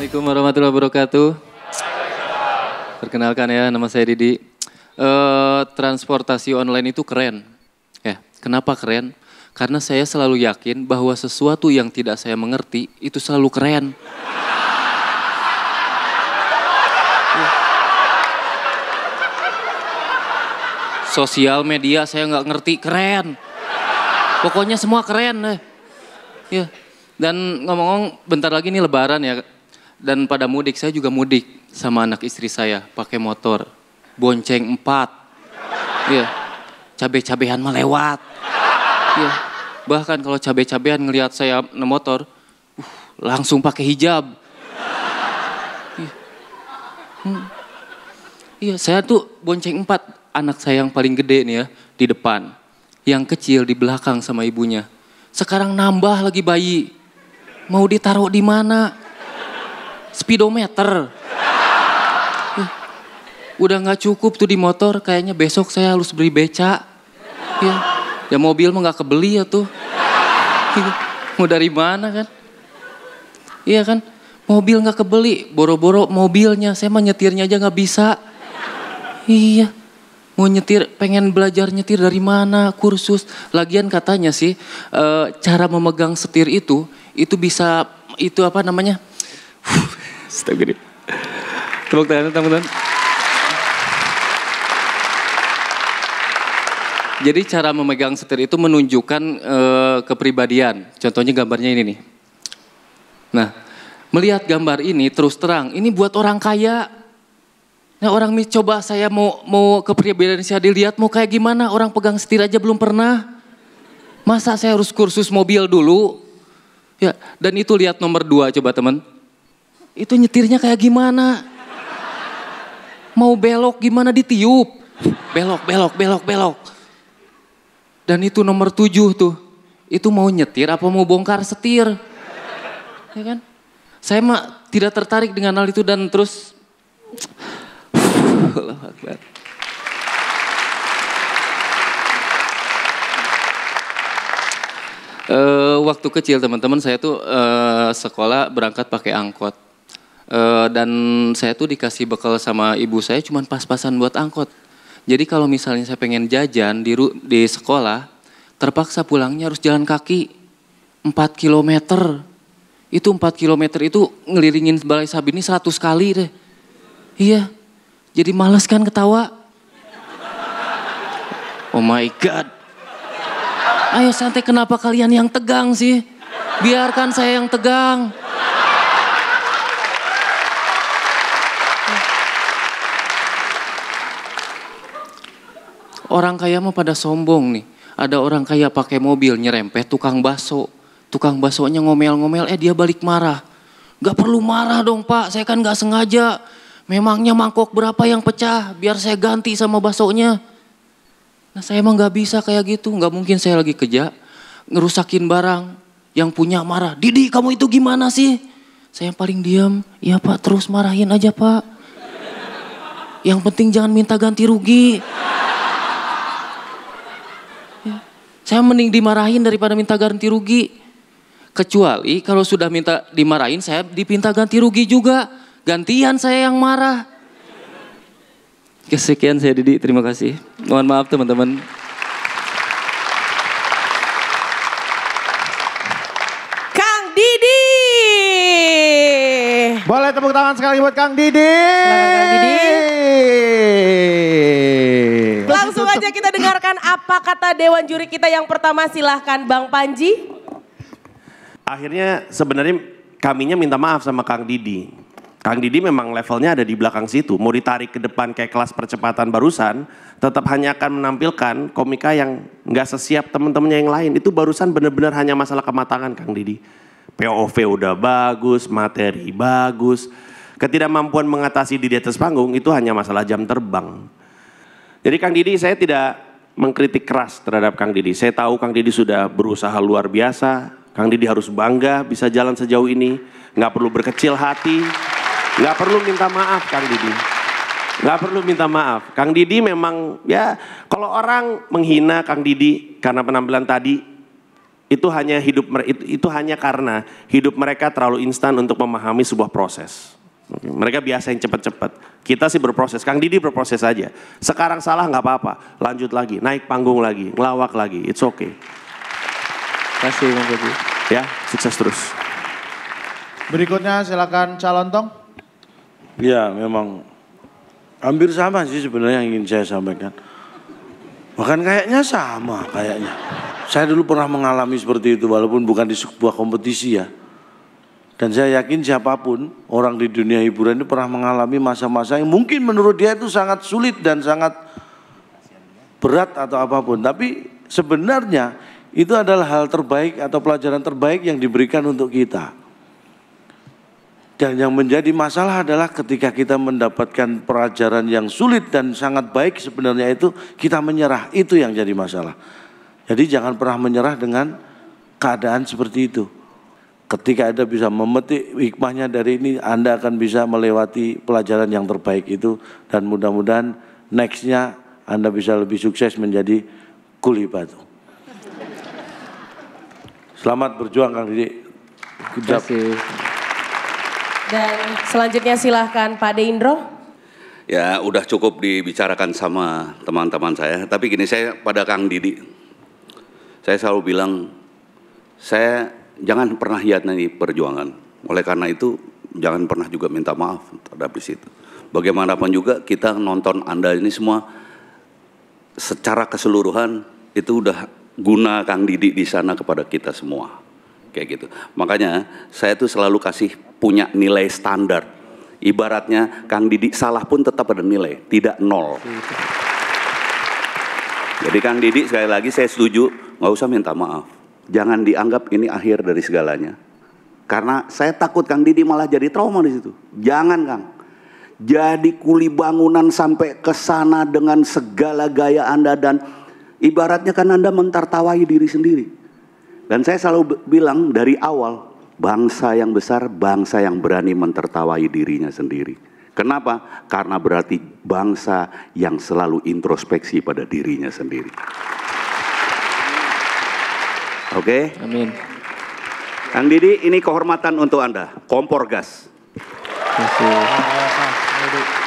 Assalamualaikum warahmatullahi wabarakatuh. Perkenalkan ya, nama saya Didi. E, transportasi online itu keren. Ya, kenapa keren? Karena saya selalu yakin bahwa sesuatu yang tidak saya mengerti itu selalu keren. Ya. sosial media saya nggak ngerti keren pokoknya semua keren ya dan ngomong-ngomong bentar lagi nih lebaran ya dan pada mudik saya juga mudik sama anak istri saya pakai motor bonceng empat. Iya. cabai cabean melewat, ya Bahkan kalau cabai cabean ngelihat saya na motor, uh, langsung pakai hijab. Iya. Hmm. Iya, saya tuh bonceng empat anak saya yang paling gede nih ya di depan. Yang kecil di belakang sama ibunya. Sekarang nambah lagi bayi. Mau ditaruh di mana? speedometer. Eh, udah gak cukup tuh di motor, kayaknya besok saya harus beli beca. Ya, ya mobil mah gak kebeli ya tuh. Iya, mau dari mana kan? Iya kan? Mobil gak kebeli, boro-boro mobilnya, saya mah nyetirnya aja gak bisa. Iya, mau nyetir pengen belajar nyetir dari mana kursus lagian katanya sih e, cara memegang setir itu itu bisa itu apa namanya Astagfirullah. Tepuk tangan, teman-teman. Jadi cara memegang setir itu menunjukkan e, kepribadian. Contohnya gambarnya ini nih. Nah, melihat gambar ini terus terang, ini buat orang kaya. Nah orang ini coba saya mau mau kepribadian saya dilihat mau kayak gimana orang pegang setir aja belum pernah. Masa saya harus kursus mobil dulu? Ya, dan itu lihat nomor dua coba teman itu nyetirnya kayak gimana? Mau belok gimana ditiup? Belok, belok, belok, belok. Dan itu nomor tujuh tuh. Itu mau nyetir apa mau bongkar setir? Ya kan? Saya mah tidak tertarik dengan hal itu dan terus... Allah Akbar. Uh, waktu kecil teman-teman saya tuh uh, sekolah berangkat pakai angkot Uh, dan saya tuh dikasih bekal sama ibu saya cuman pas-pasan buat angkot. Jadi kalau misalnya saya pengen jajan di di sekolah, terpaksa pulangnya harus jalan kaki 4 kilometer Itu 4 kilometer itu ngelilingin Balai ini 100 kali deh. Iya. Jadi males kan ketawa. Oh my god. Ayo santai kenapa kalian yang tegang sih? Biarkan saya yang tegang. Orang kaya mah pada sombong nih. Ada orang kaya pakai mobil nyerempet tukang baso. Tukang basonya ngomel-ngomel, eh dia balik marah. Gak perlu marah dong pak, saya kan gak sengaja. Memangnya mangkok berapa yang pecah, biar saya ganti sama basonya. Nah saya emang gak bisa kayak gitu, gak mungkin saya lagi kerja. Ngerusakin barang, yang punya marah. Didi kamu itu gimana sih? Saya yang paling diam, Iya pak terus marahin aja pak. Yang penting jangan minta ganti rugi. Saya mending dimarahin daripada minta ganti rugi. Kecuali kalau sudah minta dimarahin, saya dipinta ganti rugi juga. Gantian saya yang marah. Kesekian saya Didi, terima kasih. Mohon maaf teman-teman. Kang Didi. Boleh tepuk tangan sekali buat Kang Didi. Selamat Kang Didi saja kita dengarkan apa kata Dewan Juri kita yang pertama silahkan Bang Panji. Akhirnya sebenarnya kaminya minta maaf sama Kang Didi. Kang Didi memang levelnya ada di belakang situ. Mau ditarik ke depan kayak kelas percepatan barusan, tetap hanya akan menampilkan komika yang nggak sesiap teman-temannya yang lain. Itu barusan benar-benar hanya masalah kematangan Kang Didi. POV udah bagus, materi bagus. Ketidakmampuan mengatasi di atas panggung itu hanya masalah jam terbang. Jadi Kang Didi saya tidak mengkritik keras terhadap Kang Didi. Saya tahu Kang Didi sudah berusaha luar biasa. Kang Didi harus bangga bisa jalan sejauh ini. Nggak perlu berkecil hati. Nggak perlu minta maaf Kang Didi. Nggak perlu minta maaf. Kang Didi memang ya kalau orang menghina Kang Didi karena penampilan tadi itu hanya hidup itu, itu hanya karena hidup mereka terlalu instan untuk memahami sebuah proses. Mereka biasa yang cepat-cepat. Kita sih berproses. Kang Didi berproses aja. Sekarang salah nggak apa-apa. Lanjut lagi, naik panggung lagi, ngelawak lagi. It's okay. Terima kasih Bang Didi. Ya, sukses terus. Berikutnya silakan calon tong. Ya, memang hampir sama sih sebenarnya yang ingin saya sampaikan. Bahkan kayaknya sama kayaknya. Saya dulu pernah mengalami seperti itu walaupun bukan di sebuah kompetisi ya dan saya yakin siapapun orang di dunia hiburan ini pernah mengalami masa-masa yang mungkin menurut dia itu sangat sulit dan sangat berat atau apapun. Tapi sebenarnya itu adalah hal terbaik atau pelajaran terbaik yang diberikan untuk kita. Dan yang menjadi masalah adalah ketika kita mendapatkan pelajaran yang sulit dan sangat baik sebenarnya itu kita menyerah. Itu yang jadi masalah. Jadi jangan pernah menyerah dengan keadaan seperti itu ketika Anda bisa memetik hikmahnya dari ini, Anda akan bisa melewati pelajaran yang terbaik itu dan mudah-mudahan nextnya Anda bisa lebih sukses menjadi kuli batu. Selamat berjuang Kang Didi. Terima kasih. Dan selanjutnya silahkan Pak Deindro. Ya udah cukup dibicarakan sama teman-teman saya. Tapi gini saya pada Kang Didi. Saya selalu bilang, saya jangan pernah hianati perjuangan. Oleh karena itu, jangan pernah juga minta maaf terhadap di situ. Bagaimanapun juga kita nonton Anda ini semua secara keseluruhan itu udah guna Kang Didi di sana kepada kita semua. Kayak gitu. Makanya saya tuh selalu kasih punya nilai standar. Ibaratnya Kang Didi salah pun tetap ada nilai, tidak nol. Jadi Kang Didi sekali lagi saya setuju, nggak usah minta maaf Jangan dianggap ini akhir dari segalanya. Karena saya takut Kang Didi malah jadi trauma di situ. Jangan Kang. Jadi kuli bangunan sampai ke sana dengan segala gaya Anda dan ibaratnya kan Anda mentertawai diri sendiri. Dan saya selalu bilang dari awal, bangsa yang besar, bangsa yang berani mentertawai dirinya sendiri. Kenapa? Karena berarti bangsa yang selalu introspeksi pada dirinya sendiri. Oke? Okay? Amin. Kang Didi, ini kehormatan untuk Anda, kompor gas. Terima kasih.